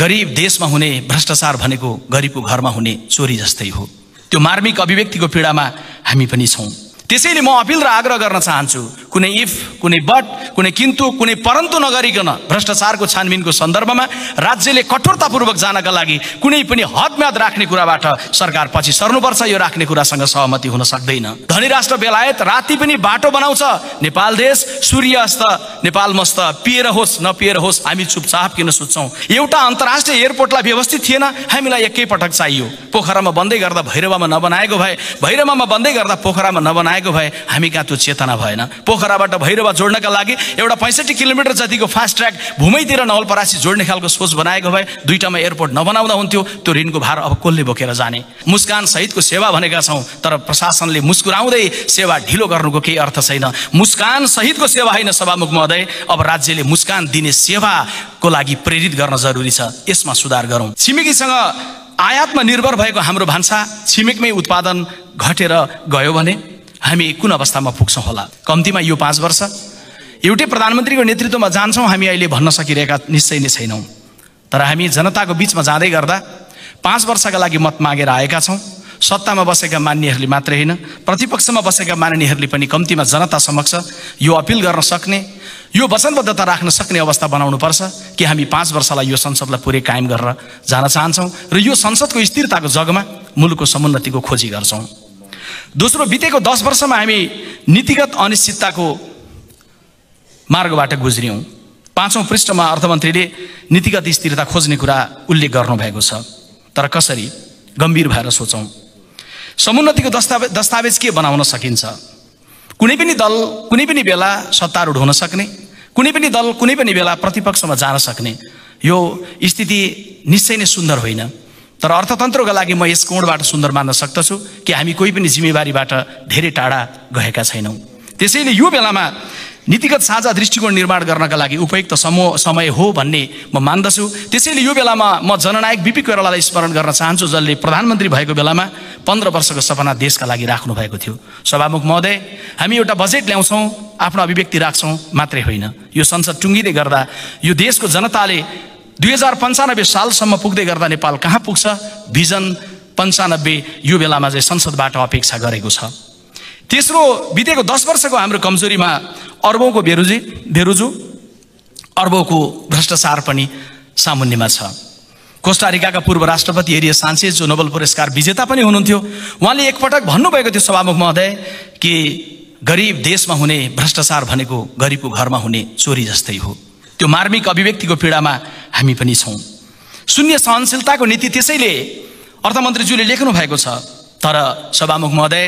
गरिब देशमा हुने भ्रष्टाचार भनेको गरिबको घरमा हुने चोरी जस्तै हो त्यो मार्मिक अभिव्यक्तिको पीडामा हामी पनि छौँ त्यसैले म अपिल र आग्रह गर्न चाहन्छु कुनै इफ कुनै बट कुनै किन्तु कुनै परन्तु नगरिकन भ्रष्टाचारको छानबिनको सन्दर्भमा राज्यले कठोरतापूर्वक जानका लागि कुनै पनि हदम्याद राख्ने कुराबाट सरकार पछि सर्नुपर्छ यो राख्ने कुरासँग सहमति हुन सक्दैन धनी राष्ट्र बेलायत राति पनि बाटो बनाउँछ नेपाल देश अस्त नेपाल मस्त पिएर होस् नपिएर होस् हामी चुपचाप किन सुत्छौँ एउटा अन्तर्राष्ट्रिय एयरपोर्टलाई व्यवस्थित थिएन हामीलाई एकैपटक चाहियो पोखरामा बन्दै गर्दा भैरवामा नबनाएको भए भैरवामा बन्दै गर्दा पोखरामा नबनाएको भए हामी कहाँ त्यो चेतना भएन पोखरा पोखराबाट भैरवा जोड्नका लागि एउटा पैँसठी किलोमिटर जतिको फास्ट ट्र्याक भूमैतिर नवलपरासी जोड्ने खालको सोच बनाएको भए दुइटामा एयरपोर्ट नबनाउँदा हुन्थ्यो त्यो ऋणको भार अब कसले बोकेर जाने मुस्कान सहितको सेवा भनेका छौँ तर प्रशासनले मुस्कुराउँदै सेवा ढिलो गर्नुको केही अर्थ छैन मुस्कान सहितको सेवा होइन सभामुख महोदय अब राज्यले मुस्कान दिने सेवाको लागि प्रेरित गर्न जरुरी छ यसमा सुधार गरौँ छिमेकीसँग आयातमा निर्भर भएको हाम्रो भान्सा छिमेकमै उत्पादन घटेर गयो भने हामी कुन अवस्थामा पुग्छौँ होला कम्तीमा यो पाँच वर्ष एउटै प्रधानमन्त्रीको नेतृत्वमा जान्छौँ हामी अहिले भन्न सकिरहेका निश्चय नै छैनौँ तर हामी जनताको बिचमा जाँदै गर्दा पाँच वर्षका लागि मत मागेर आएका छौँ सत्तामा बसेका मान्नेहरूले मात्रै होइन प्रतिपक्षमा बसेका मान्नेहरूले पनि कम्तीमा जनता समक्ष यो अपिल गर्न सक्ने यो वचनबद्धता राख्न सक्ने अवस्था बनाउनुपर्छ कि हामी पाँच वर्षलाई यो संसदलाई पुरै कायम गरेर जान चाहन्छौँ र यो संसदको स्थिरताको जगमा मुलुकको समुन्नतिको खोजी गर्छौँ दोस्रो बितेको दस वर्षमा हामी नीतिगत अनिश्चितताको मार्गबाट गुज्रियौँ पाँचौँ पृष्ठमा अर्थमन्त्रीले नीतिगत स्थिरता खोज्ने कुरा उल्लेख गर्नुभएको छ तर कसरी गम्भीर भएर सोचौँ समुन्नतिको दस्तावेज दस्तावेज के बनाउन सकिन्छ कुनै पनि दल कुनै पनि बेला सत्तारूढ हुन सक्ने कुनै पनि दल कुनै पनि बेला प्रतिपक्षमा जान सक्ने यो स्थिति निश्चय नै सुन्दर होइन तर अर्थतन्त्रको लागि म यस कोणबाट सुन्दर मान्न सक्दछु कि हामी कोही पनि जिम्मेवारीबाट धेरै टाढा गएका छैनौँ त्यसैले यो बेलामा नीतिगत साझा दृष्टिकोण निर्माण गर्नका लागि उपयुक्त समूह समय हो भन्ने म मान्दछु त्यसैले यो बेलामा म जननायक बिपी कोइरालालाई स्मरण गर्न चाहन्छु जसले प्रधानमन्त्री भएको बेलामा पन्ध्र वर्षको सपना देशका लागि राख्नु भएको थियो सभामुख महोदय हामी एउटा बजेट ल्याउँछौँ आफ्नो अभिव्यक्ति राख्छौँ मात्रै होइन यो संसद टुङ्गिँदै गर्दा यो देशको जनताले दुई हजार पन्चानब्बे सालसम्म पुग्दै गर्दा नेपाल कहाँ पुग्छ भिजन पन्चानब्बे यो बेलामा चाहिँ संसदबाट अपेक्षा गरेको छ तेस्रो बितेको दस वर्षको हाम्रो कमजोरीमा अर्बौँको बेरुजी बेरुजु अर्बौँको भ्रष्टाचार पनि सामुन्यमा छ कोष्टारिकाका पूर्व राष्ट्रपति एरिया सान्सेज जो नोबल पुरस्कार विजेता पनि हुनुहुन्थ्यो उहाँले एकपटक भन्नुभएको थियो सभामुख महोदय कि गरिब देशमा हुने भ्रष्टाचार भनेको गरिबको घरमा हुने चोरी जस्तै हो त्यो मार्मिक अभिव्यक्तिको पीडामा हामी पनि छौँ शून्य सहनशीलताको नीति त्यसैले अर्थमन्त्रीज्यूले लेख्नु भएको छ तर सभामुख महोदय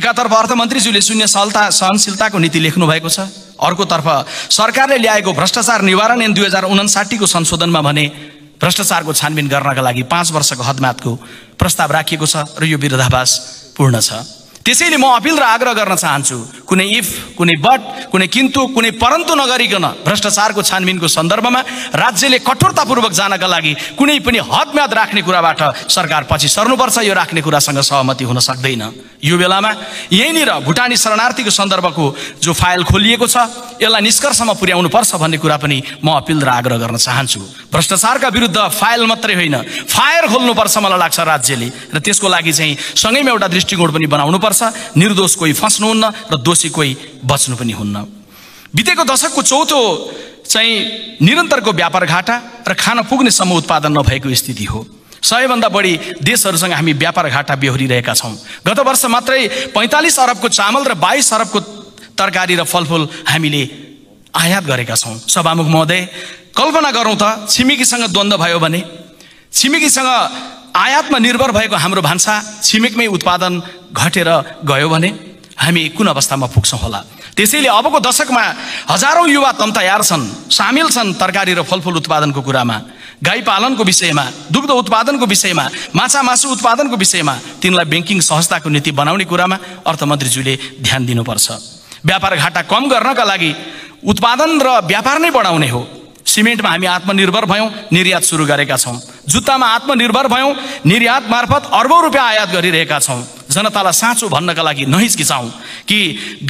एकातर्फ अर्थमन्त्रीज्यूले शून्य सहलता सहनशीलताको नीति लेख्नु भएको छ अर्कोतर्फ सरकारले ल्याएको भ्रष्टाचार निवारण ऐन दुई हजार उनासाठीको संशोधनमा भने भ्रष्टाचारको छानबिन गर्नका लागि पाँच वर्षको हदमातको प्रस्ताव राखिएको छ र यो विरोधाभास पूर्ण छ त्यसैले म अपिल र आग्रह गर्न चाहन्छु कुनै इफ कुनै बट कुनै किन्तु कुनै परन्तु नगरिकन भ्रष्टाचारको छानबिनको सन्दर्भमा राज्यले कठोरतापूर्वक जानका लागि कुनै पनि हदम्याद राख्ने कुराबाट सरकार पछि सर्नुपर्छ यो राख्ने कुरासँग सहमति हुन सक्दैन यो बेलामा यहीँनिर भुटानी शरणार्थीको सन्दर्भको जो फाइल खोलिएको छ यसलाई निष्कर्षमा पुर्याउनु पर्छ भन्ने कुरा पनि म अपिल र आग्रह गर्न चाहन्छु भ्रष्टाचारका विरुद्ध फाइल मात्रै होइन फायर खोल्नुपर्छ मलाई लाग्छ राज्यले र त्यसको लागि चाहिँ सँगैमा एउटा दृष्टिकोण पनि बनाउनुपर्छ निर्दोष कोही फस्नुहुन्न र दोषी कोही बच्नु पनि हुन्न बितेको दशकको चौथो चाहिँ निरन्तरको व्यापार घाटा र खान पुग्नेसम्म उत्पादन नभएको स्थिति हो सबैभन्दा बढी देशहरूसँग हामी व्यापार घाटा बेहोरिरहेका छौँ गत वर्ष मात्रै पैँतालिस अरबको चामल र बाइस अरबको तरकारी र फलफुल हामीले आयात गरेका छौँ सभामुख महोदय कल्पना गरौँ त छिमेकीसँग द्वन्द्व भयो भने छिमेकीसँग आयातमा निर्भर भएको हाम्रो भान्सा छिमेकमै उत्पादन घटेर गयो भने हामी कुन अवस्थामा पुग्छौँ होला त्यसैले अबको दशकमा हजारौँ युवा तयार छन् सामेल छन् तरकारी र फलफुल उत्पादनको कुरामा गाई पालनको विषयमा दुग्ध उत्पादनको विषयमा माछा मासु उत्पादनको विषयमा तिनलाई ब्याङ्किङ सहजताको नीति बनाउने कुरामा अर्थमन्त्रीज्यूले ध्यान दिनुपर्छ व्यापार घाटा कम गर्नका लागि उत्पादन र व्यापार नै बढाउने हो सिमेन्टमा हामी आत्मनिर्भर भयौँ निर्यात सुरु गरेका छौँ जुत्तामा आत्मनिर्भर भयौँ निर्यात मार्फत अर्बौँ रुपियाँ आयात गरिरहेका छौँ जनतालाई साँचो भन्नका लागि नहिचकिचाउँ कि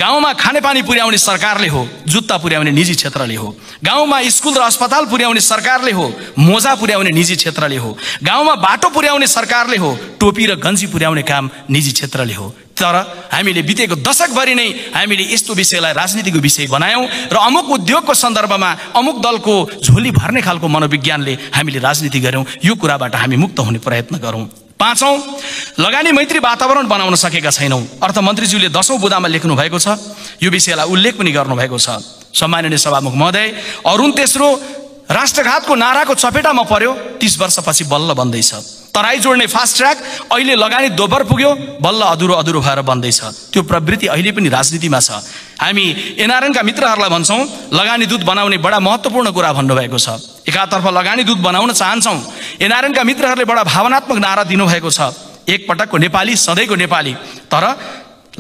गाउँमा खानेपानी पुर्याउने सरकारले हो जुत्ता पुर्याउने निजी क्षेत्रले हो गाउँमा स्कुल र अस्पताल पुर्याउने सरकारले हो मोजा पुर्याउने निजी क्षेत्रले हो गाउँमा बाटो पुर्याउने सरकारले हो टोपी र गन्जी पुर्याउने काम निजी क्षेत्रले हो तर हामीले बितेको दशकभरि नै हामीले यस्तो विषयलाई राजनीतिको विषय बनायौँ र अमुक उद्योगको सन्दर्भमा अमुक दलको झोली भर्ने खालको मनोविज्ञानले हामीले राजनीति गऱ्यौँ यो कुराबाट हामी मुक्त हुने प्रयत्न गरौँ पाँचौँ लगानी मैत्री वातावरण बनाउन सकेका छैनौँ अर्थमन्त्रीज्यूले दसौँ बुदामा लेख्नु भएको छ यो विषयलाई उल्लेख पनि गर्नुभएको छ सम्माननीय सभामुख महोदय अरुण तेस्रो राष्ट्रघातको नाराको चपेटामा पर्यो तिस वर्षपछि बल्ल बन्दैछ तराई जोड्ने फास्ट ट्र्याक अहिले लगानी दोबर पुग्यो बल्ल अधुरो अधुरो भएर बन्दैछ त्यो प्रवृत्ति अहिले पनि राजनीतिमा छ हामी एनआरएनका मित्रहरूलाई भन्छौँ लगानी दूत बनाउने बडा महत्त्वपूर्ण कुरा भन्नुभएको छ एकातर्फ लगानी दूत बनाउन चाहन्छौँ एनआरएनका मित्रहरूले बडा भावनात्मक नारा दिनुभएको छ एकपटकको नेपाली सधैँको नेपाली तर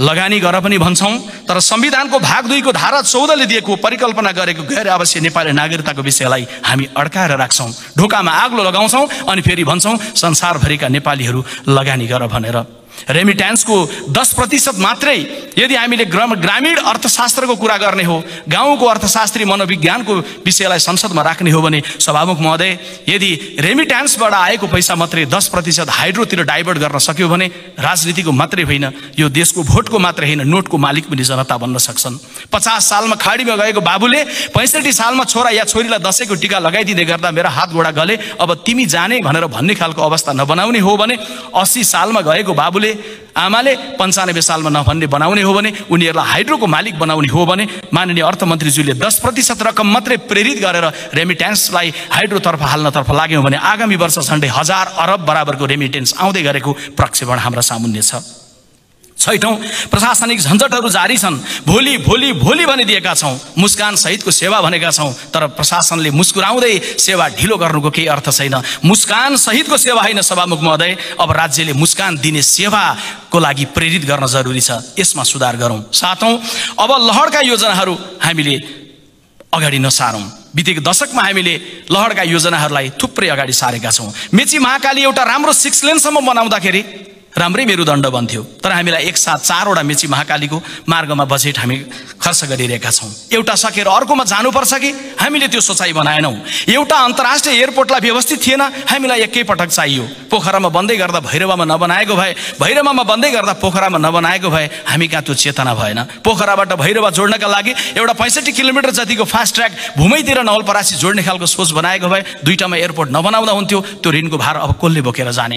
लगानी गर पनि भन्छौँ तर संविधानको भाग दुईको धारा चौधले दिएको परिकल्पना गरेको गैर आवश्यक नेपाली नागरिकताको विषयलाई हामी अड्काएर राख्छौँ ढोकामा आग्लो लगाउँछौँ अनि फेरि भन्छौँ संसारभरिका नेपालीहरू लगानी गर भनेर रेमिट्यान्सको दस प्रतिशत मात्रै यदि हामीले ग्राम ग्रामीण अर्थशास्त्रको कुरा गर्ने हो गाउँको अर्थशास्त्री मनोविज्ञानको विषयलाई संसदमा राख्ने हो भने सभामुख महोदय यदि रेमिट्यान्सबाट आएको पैसा मात्रै दस प्रतिशत हाइड्रोतिर डाइभर्ट गर्न सक्यो भने राजनीतिको मात्रै होइन यो देशको भोटको मात्रै होइन नोटको मालिक पनि जनता बन्न सक्छन् पचास सालमा खाडीमा गएको बाबुले पैँसठी सालमा छोरा या छोरीलाई दसैँको टिका लगाइदिँदै गर्दा मेरो हात गोडा गले अब तिमी जाने भनेर भन्ने खालको अवस्था नबनाउने हो भने अस्सी सालमा गएको बाबुले आमाले पन्चानब्बे सालमा नभन्ने बनाउने हो भने उनीहरूलाई हाइड्रोको मालिक बनाउने हो भने माननीय अर्थमन्त्रीज्यूले दस प्रतिशत रकम मात्रै प्रेरित गरेर रेमिटेन्सलाई हाइड्रोतर्फ हाल्नतर्फ लाग्यौँ भने आगामी वर्ष झन्डै हजार अरब बराबरको रेमिटेन्स आउँदै गरेको प्रक्षेपण हाम्रा सामुन्ने छ छैठौँ प्रशासनिक झन्झटहरू जारी छन् भोलि भोलि भोलि भनिदिएका छौँ मुस्कान सहितको सेवा भनेका छौँ तर प्रशासनले मुस्कुराउँदै सेवा ढिलो गर्नुको केही अर्थ छैन मुस्कान सहितको सेवा होइन सभामुख महोदय अब राज्यले मुस्कान दिने सेवाको लागि प्रेरित गर्न जरुरी छ यसमा सुधार गरौँ सातौँ अब लहरका योजनाहरू हामीले अगाडि नसारौँ बितेको दशकमा हामीले लहरका योजनाहरूलाई थुप्रै अगाडि सारेका छौँ मेची महाकाली एउटा राम्रो सिक्स लेनसम्म बनाउँदाखेरि राम्रै मेरो दण्ड बन्थ्यो तर हामीलाई एकसाथ चारवटा मेची महाकालीको मार्गमा बजेट हामी खर्च गरिरहेका छौँ एउटा सकेर अर्कोमा जानुपर्छ कि हामीले त्यो सोचाइ बनाएनौँ एउटा अन्तर्राष्ट्रिय एयरपोर्टलाई व्यवस्थित थिएन हामीलाई एकैपटक चाहियो पोखरामा बन्दै गर्दा भैरवामा नबनाएको भए भैरवामा बन्दै गर्दा पोखरामा नबनाएको भए हामी कहाँ त्यो चेतना भएन पोखराबाट भैरवा जोड्नका लागि एउटा पैँसठी किलोमिटर जतिको फास्ट ट्र्याक भूमैतिर नवलपरासी जोड्ने खालको सोच बनाएको भए दुइटामा एयरपोर्ट नबनाउँदा हुन्थ्यो त्यो ऋणको भार अब कसले बोकेर जाने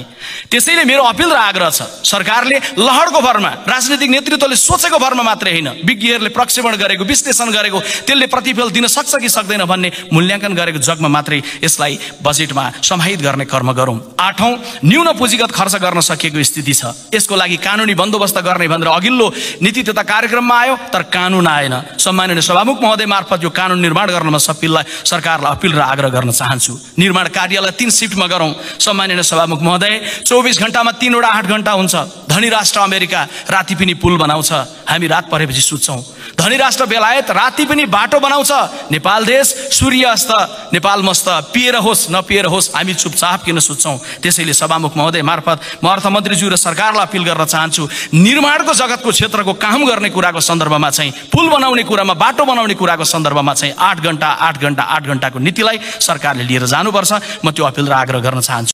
त्यसैले मेरो अपिल र आग्रह सरकारले लहरको भरमा राजनीतिक नेतृत्वले सोचेको भरमा मात्रै होइन विज्ञहरूले प्रक्षेपण गरेको विश्लेषण गरेको त्यसले प्रतिफल दिन सक्छ कि सक्दैन भन्ने मूल्याङ्कन गरेको जगमा मात्रै यसलाई बजेटमा समाहित गर्ने कर्म गरौँ आठौँ न्यून पुँजीगत खर्च गर्न सकिएको स्थिति छ यसको लागि कानुनी बन्दोबस्त गर्ने भनेर अघिल्लो नीति तथा कार्यक्रममा आयो तर कानुन आएन सम्माननीय सभामुख महोदय मार्फत यो कानुन निर्माण गर्नमा सपिललाई सरकारलाई अपिल र आग्रह गर्न चाहन्छु निर्माण कार्यलाई तिन सिफ्टमा गरौँ सम्माननीय सभामुख महोदय चौबिस घन्टामा तिनवटा आठ घन्टा हुन्छ धनी राष्ट्र अमेरिका राति पनि पुल बनाउँछ हामी रात परेपछि सुत्छौँ धनी राष्ट्र बेलायत राति पनि बाटो बनाउँछ नेपाल देश सूर्य अस्त नेपाल मस्त पिएर होस् नपिएर होस् हामी चुपचाप किन सुत्छौँ त्यसैले सभामुख महोदय मार्फत म अर्थमन्त्रीज्यू र सरकारलाई अपिल गर्न चाहन्छु निर्माणको जगतको क्षेत्रको काम गर्ने कुराको सन्दर्भमा चाहिँ पुल बनाउने कुरामा बाटो बनाउने कुराको सन्दर्भमा चाहिँ आठ घन्टा आठ घन्टा आठ घन्टाको नीतिलाई सरकारले लिएर जानुपर्छ म त्यो अपिल र आग्रह गर्न चाहन्छु